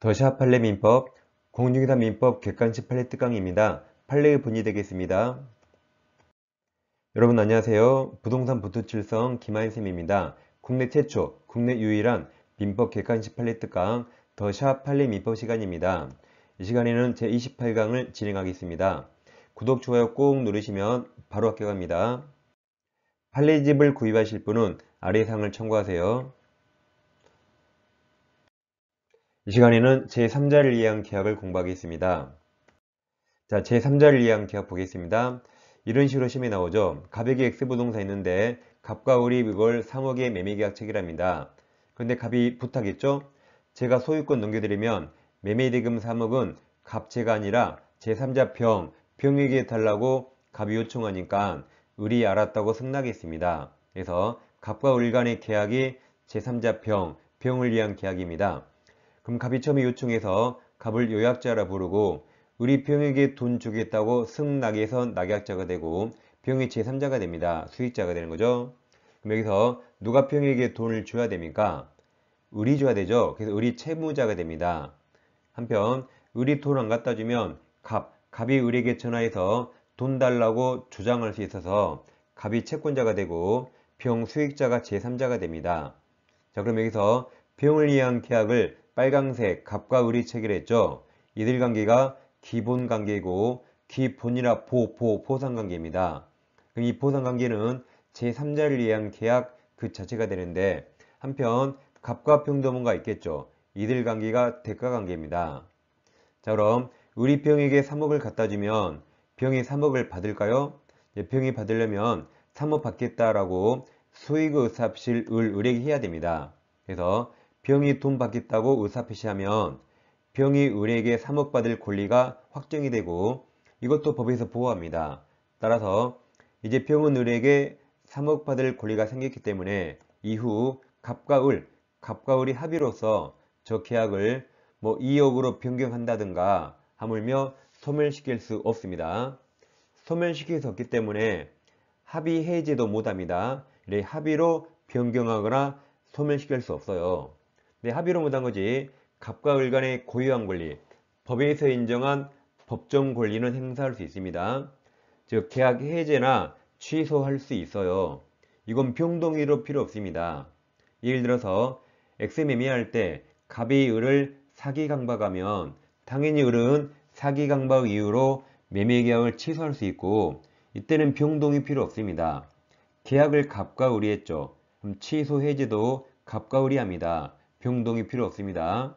더샵 판례 민법 공중기사 민법 객관식 판례 특강입니다. 판례의 본이 되겠습니다. 여러분 안녕하세요. 부동산 부투칠성 김하인쌤입니다. 국내 최초, 국내 유일한 민법 객관식 판례 특강 더샵 판례 민법 시간입니다. 이 시간에는 제28강을 진행하겠습니다. 구독, 좋아요 꼭 누르시면 바로 합격합니다. 판례집을 구입하실 분은 아래 상을 참고하세요 이 시간에는 제3자를 위한 계약을 공부하겠습니다. 자, 제3자를 위한 계약 보겠습니다. 이런 식으로 시험이 나오죠. 갑에게 X부동산 있는데 갑과 을이 이걸 3억에 매매계약 체결합니다. 그런데 갑이 부탁했죠. 제가 소유권 넘겨드리면 매매대금 3억은 갑체가 아니라 제3자 병, 병에게 달라고 갑이 요청하니까 을이 알았다고 승낙했습니다. 그래서 갑과 을 간의 계약이 제3자 병, 병을 위한 계약입니다. 그럼 갑이 처음에 요청해서 갑을 요약자라 부르고 우리 병에게 돈 주겠다고 승낙에서 낙약자가 되고 병의 제3자가 됩니다. 수익자가 되는 거죠. 그럼 여기서 누가 병에게 돈을 줘야 됩니까? 을이 줘야 되죠. 그래서 을이 채무자가 됩니다. 한편 을이 돈 안 갖다 주면 갑, 갑이 을에게 전화해서 돈 달라고 주장할 수 있어서 갑이 채권자가 되고 병 수익자가 제3자가 됩니다. 자 그럼 여기서 병을 위한 계약을 빨강색 갑과 을이 체결했죠. 이들 관계가 기본 관계고 기본이라 보보 포상관계입니다. 이 포상관계는 제3자를 위한 계약 그 자체가 되는데 한편 갑과 평도문가 있겠죠. 이들 관계가 대가관계입니다. 자 그럼 우리 병에게 3억을 갖다주면 병이 3억을 받을까요? 예, 병이 받으려면 3억 받겠다라고 수익의삽실을 의뢰해야 됩니다. 그래서 병이 돈 받겠다고 의사표시하면 병이 의뢰에게 3억 받을 권리가 확정이 되고 이것도 법에서 보호합니다. 따라서 이제 병은 의뢰에게 3억 받을 권리가 생겼기 때문에 이후 갑과 을, 갑과 을이 합의로서 저 계약을 뭐 2억으로 변경한다든가 하물며 소멸시킬 수 없습니다. 소멸시킬 수 없기 때문에 합의 해제도 못합니다. 합의로 변경하거나 소멸시킬 수 없어요. 내 네, 합의로 못한 거지 갑과 을 간의 고유한 권리, 법에서 인정한 법정 권리는 행사할 수 있습니다. 즉 계약 해제나 취소할 수 있어요. 이건 병동의로 필요 없습니다. 예를 들어서 x 매매할 때 갑이 을을 사기 강박하면 당연히 을은 사기 강박 이후로 매매 계약을 취소할 수 있고 이때는 병동이 필요 없습니다. 계약을 갑과 을이 했죠. 그럼 취소 해제도 갑과 을이 합니다. 변동이 필요 없습니다.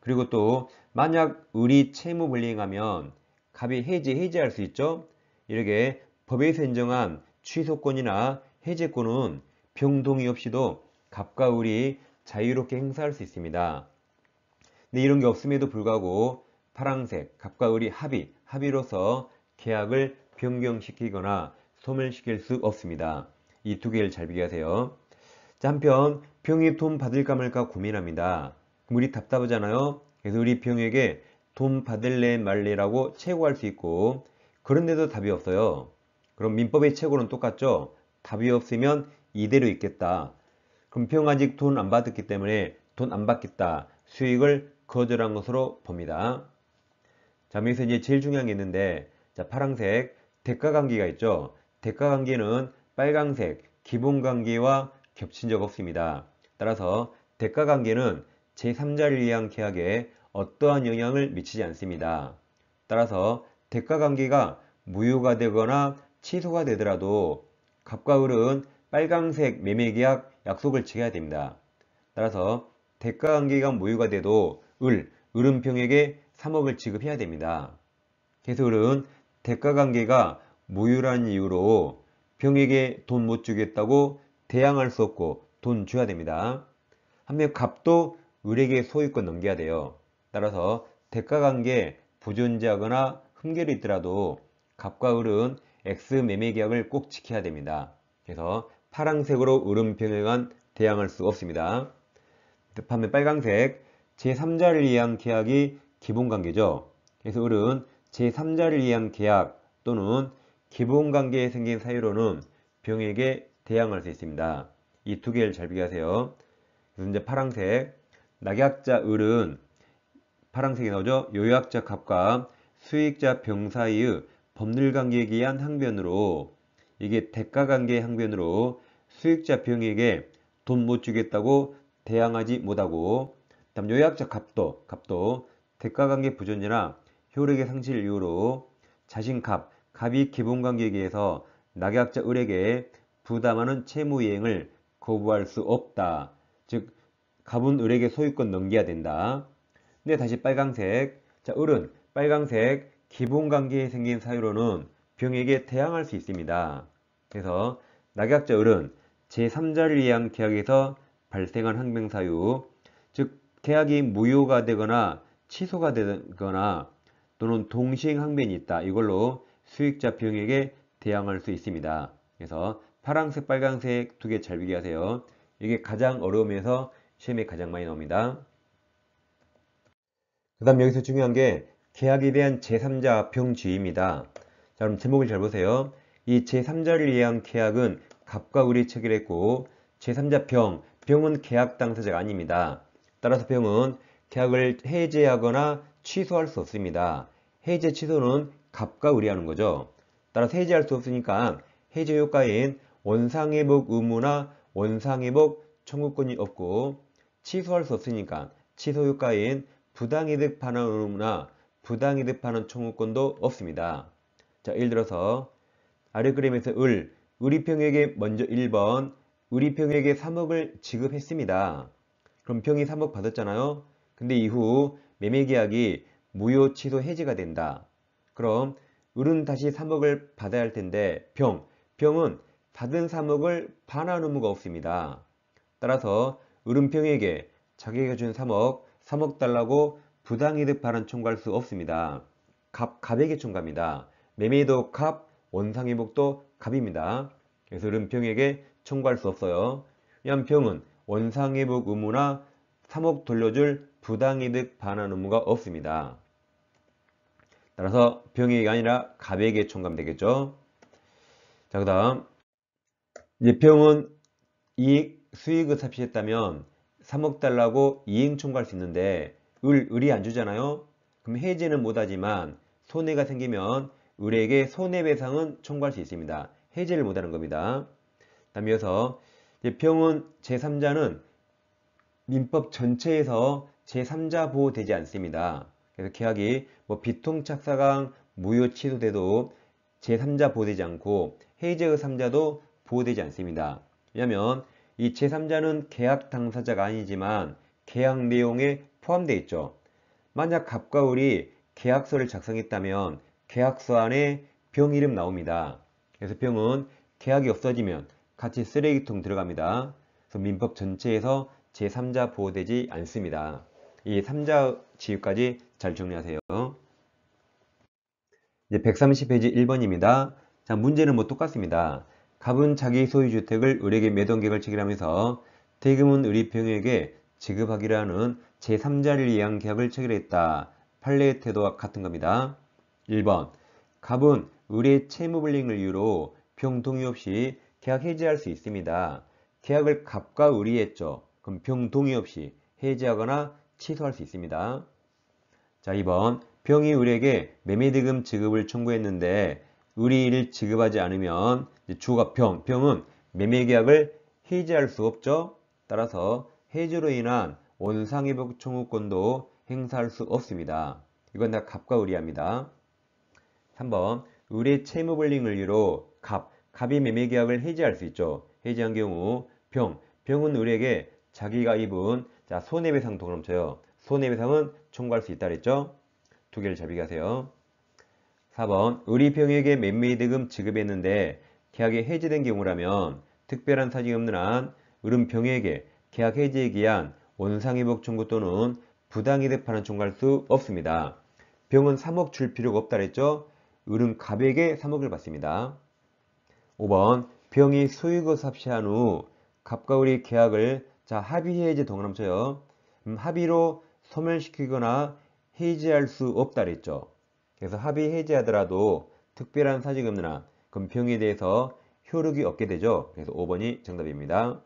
그리고 또 만약 을이 채무 불이행하면 갑이 해지, 해지할 수 있죠. 이렇게 법에서 인정한 취소권이나 해제권은 병동이 없이도 갑과 을이 자유롭게 행사할 수 있습니다. 근데 이런 게 없음에도 불구하고 파랑색, 갑과 을이 합의, 합의로서 계약을 변경시키거나 소멸시킬 수 없습니다. 이 두 개를 잘 비교하세요. 자, 한편 비영이 돈 받을까 말까 고민합니다. 우리 답답하잖아요. 그래서 우리 비에게돈 받을래 말래라고 최고할 수 있고 그런데도 답이 없어요. 그럼 민법의 최고는 똑같죠. 답이 없으면 이대로 있겠다. 그럼 비 아직 돈 안 받았기 때문에 돈 안 받겠다. 수익을 거절한 것으로 봅니다. 자, 여기서 이제 제일 중요한 게 있는데 자, 파란색 대가관계가 있죠. 대가관계는 빨간색 기본관계와 겹친 적 없습니다. 따라서 대가 관계는 제3자를 위한 계약에 어떠한 영향을 미치지 않습니다. 따라서 대가 관계가 무효가 되거나 취소가 되더라도 갑과 을은 빨강색 매매계약 약속을 지켜야 됩니다. 따라서 대가 관계가 무효가 돼도 을, 을은평에게 3억을 지급해야 됩니다. 그래서 을은 대가 관계가 무효라는 이유로 병에게 돈 못 주겠다고 대항할 수 없고 돈 줘야 됩니다. 한매 값도 을에게 소유권 넘겨야 돼요. 따라서 대가관계 부존재하거나 흠결이 있더라도 갑과 을은 X 매매 계약을 꼭 지켜야 됩니다. 그래서 파랑색으로 을은 병행한 대항할 수 없습니다. 반면 빨강색 제3자를 위한 계약이 기본관계죠. 그래서 을은 제3자를 위한 계약 또는 기본관계에 생긴 사유로는 병에게 대항할 수 있습니다. 이두 개를 잘 비교하세요. 그래서 이제 파랑색 낙약자 을은 파랑색이 나오죠. 요약자 갑과 수익자 병사의 법률관계에 기한 항변으로 이게 대가관계 항변으로 수익자 병에게 돈 못 주겠다고 대항하지 못하고 다음 요약자 갑도 갑도 대가관계 부존이나 효력의 상실 이유로 자신값 갑이 기본관계에 의해서 낙약자 을에게 부담하는 채무 이행을 거부할 수 없다. 즉 갑은 을에게 소유권 넘겨야 된다. 근데 다시 빨강색 자 을은 빨강색 기본관계에 생긴 사유로는 병에게 대항할 수 있습니다. 그래서 낙약자 을은 제3자를 위한 계약에서 발생한 항명사유 즉 계약이 무효가 되거나 취소가 되거나 또는 동시행 항변이 있다. 이걸로 수익자 병에게 대항할 수 있습니다. 그래서 파랑색, 빨강색 두 개 잘 비교하세요. 이게 가장 어려우면서 시험에 가장 많이 나옵니다. 그 다음 여기서 중요한 게 계약에 대한 제3자 병지입니다. 자 그럼 제목을 잘 보세요. 이 제3자를 위한 계약은 갑과 을이 체결했고 제3자 병, 병은 계약 당사자가 아닙니다. 따라서 병은 계약을 해제하거나 취소할 수 없습니다. 해제 취소는 갑과 을이 하는 거죠. 따라서 해제할 수 없으니까 해제 효과인 원상회복 의무나 원상회복 청구권이 없고 취소할 수 없으니까 취소효과인 부당이득 반환 의무나 부당이득 반환 청구권도 없습니다. 자, 예를 들어서 아래 그림에서 을, 의리평에게 먼저 1번, 의리평에게 3억을 지급했습니다. 그럼 평이 3억 받았잖아요. 근데 이후 매매계약이 무효 취소 해지가 된다. 그럼 을은 다시 3억을 받아야 할 텐데 병, 병은 받은 사목을 반환 의무가 없습니다. 따라서 을음평에게 자기가 준 사목, 사목 달라고 부당이득 반환 청구할 수 없습니다. 갑, 갑에게 청구합니다. 매매도 갑, 원상회복도 갑입니다. 그래서 을음평에게 청구할 수 없어요. 왜한하 평은 원상회복 의무나 사목 돌려줄 부당이득 반환 의무가 없습니다. 따라서 병에게 아니라 갑에게 총구 되겠죠. 자, 그 다음 예평은 이익 수익을 삽입했다면 3억 달라고 이행 청구할 수 있는데 을, 을이 안 주잖아요. 그럼 해지는 못하지만 손해가 생기면 을에게 손해배상은 청구할 수 있습니다. 해지를 못하는 겁니다. 다음 이어서 예평은 제3자는 민법 전체에서 제3자 보호되지 않습니다. 그래서 계약이 뭐 비통착사강 무효 취소돼도 제3자 보호되지 않고 해제의 3자도 보호되지 않습니다. 왜냐하면 이 제3자는 계약 당사자가 아니지만 계약 내용에 포함되어 있죠. 만약 갑과 을이 계약서를 작성했다면 계약서 안에 병 이름 나옵니다. 그래서 병은 계약이 없어지면 같이 쓰레기통 들어갑니다. 그래서 민법 전체에서 제3자 보호되지 않습니다. 이 3자 지휘까지 잘 정리하세요. 이제 130페이지 1번입니다. 자, 문제는 뭐 똑같습니다. 갑은 자기 소유 주택을 을에게 매도계약을 체결하면서 대금은 을이평에게 지급하기로하는 제3자를 위한 계약을 체결했다. 판례의 태도와 같은 겁니다. 1번 갑은 을의 채무불링을 이유로 병 동의 없이 계약 해지할 수 있습니다. 계약을 갑과 을이 했죠. 그럼 병 동의 없이 해지하거나 취소할 수 있습니다. 자 2번 병이 을에게 매매대금 지급을 청구했는데 의리를 지급하지 않으면 주가 병, 병은 매매계약을 해지할 수 없죠. 따라서 해지로 인한 원상회복 청구권도 행사할 수 없습니다. 이건 다 갑과 의리합니다. 3번 의뢰 채무불링 이유로 갑, 갑이 매매계약을 해지할 수 있죠. 해지한 경우 병, 병은 의뢰에게 자기가 입은 자 손해배상 도그럼 쳐요. 손해배상은 청구할 수 있다 그랬죠? 두 개를 잡이게 하세요. 4번 의리병에게 면밀대금 지급했는데 계약이 해지된 경우라면 특별한 사정이 없는 한 의료병에게 계약 해지에 기한 원상회복 청구 또는 부당이득 반환 청구할 수 없습니다. 병은 3억 줄 필요가 없다 그랬죠? 의은 갑에게 3억을 받습니다. 5번 병이 소유급 삽시한 후 갑과 을이 계약을 자 합의해지 동남라미 쳐요. 음, 합의로 소멸시키거나 해지할 수 없다 그랬죠? 그래서 합의 해지하더라도 특별한 사직금리나 금평에 대해서 효력이 없게 되죠. 그래서 5번이 정답입니다.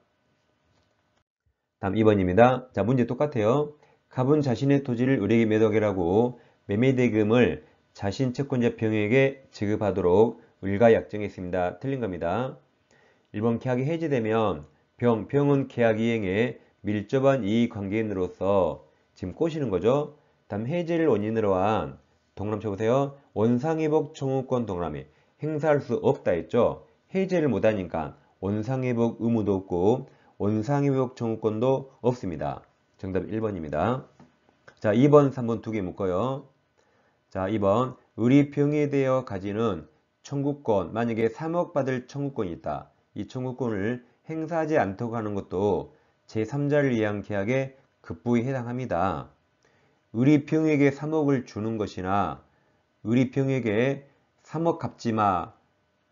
다음 2번입니다. 자 문제 똑같아요. 갑은 자신의 토지를 의뢰기 매도하라고 매매대금을 자신 채권자 병에게 지급하도록 을가약정했습니다. 틀린 겁니다. 1번 계약이 해지되면 병, 병은 계약 이행에 밀접한 이익관계인으로서 지금 꼬시는 거죠. 다음 해지를 원인으로 한 동그라미 쳐보세요. 원상회복 청구권 동그라미. 행사할 수 없다 했죠. 해제를 못하니까 원상회복 의무도 없고 원상회복 청구권도 없습니다. 정답 1번입니다. 자 2번 3번 두 개 묶어요. 자 2번 의리평에 대여 가지는 청구권 만약에 3억 받을 청구권이 있다. 이 청구권을 행사하지 않도록 하는 것도 제3자를 위한 계약의 급부에 해당합니다. 의리평에게 3억을 주는 것이나 의리평에게 3억 갚지마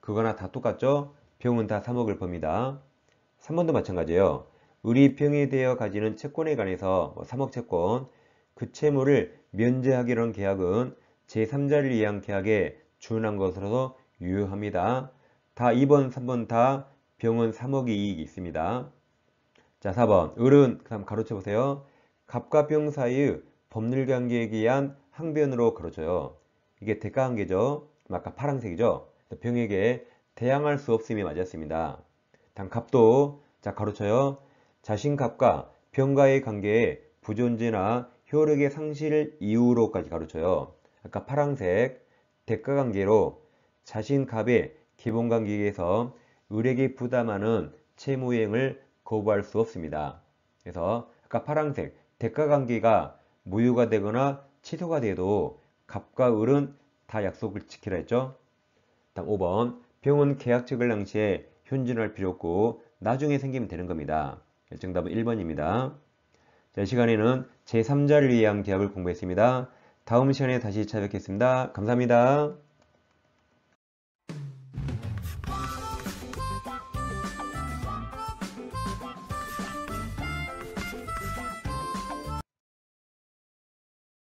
그거나 다 똑같죠? 병은 다 3억을 법니다. 3번도 마찬가지예요. 의리평에 대여 가지는 채권에 관해서 3억 뭐 채권, 그 채무를 면제하기로는 계약은 제3자를 위한 계약에 준한 것으로서 유효합니다. 다 2번, 3번 다 병은 3억이 이익이 있습니다. 자, 4번. 을은, 그 다음 가로쳐보세요. 갑과 병 사이의 법률 관계에 의한 항변으로 걸어져요. 이게 대가 관계죠 아까 파란색이죠. 병에게 대항할 수 없음이 맞았습니다. 단갑도자 가로쳐요. 자신 갑과 병과의 관계에 부존재나 효력의 상실 이후로까지 가로쳐요. 아까 파란색 대가 관계로 자신 갑의 기본 관계에서 의뢰기 부담하는 채무행을 거부할 수 없습니다. 그래서 아까 파란색 대가 관계가 무효가 되거나 취소가 돼도 갑과 을은 다 약속을 지키라 했죠. 다음 5번 병은 계약 책을 당시에 현존할 필요 없고 나중에 생기면 되는 겁니다. 정답은 1번입니다. 자, 이 시간에는 제3자를 위한 계약을 공부했습니다. 다음 시간에 다시 찾아뵙겠습니다. 감사합니다.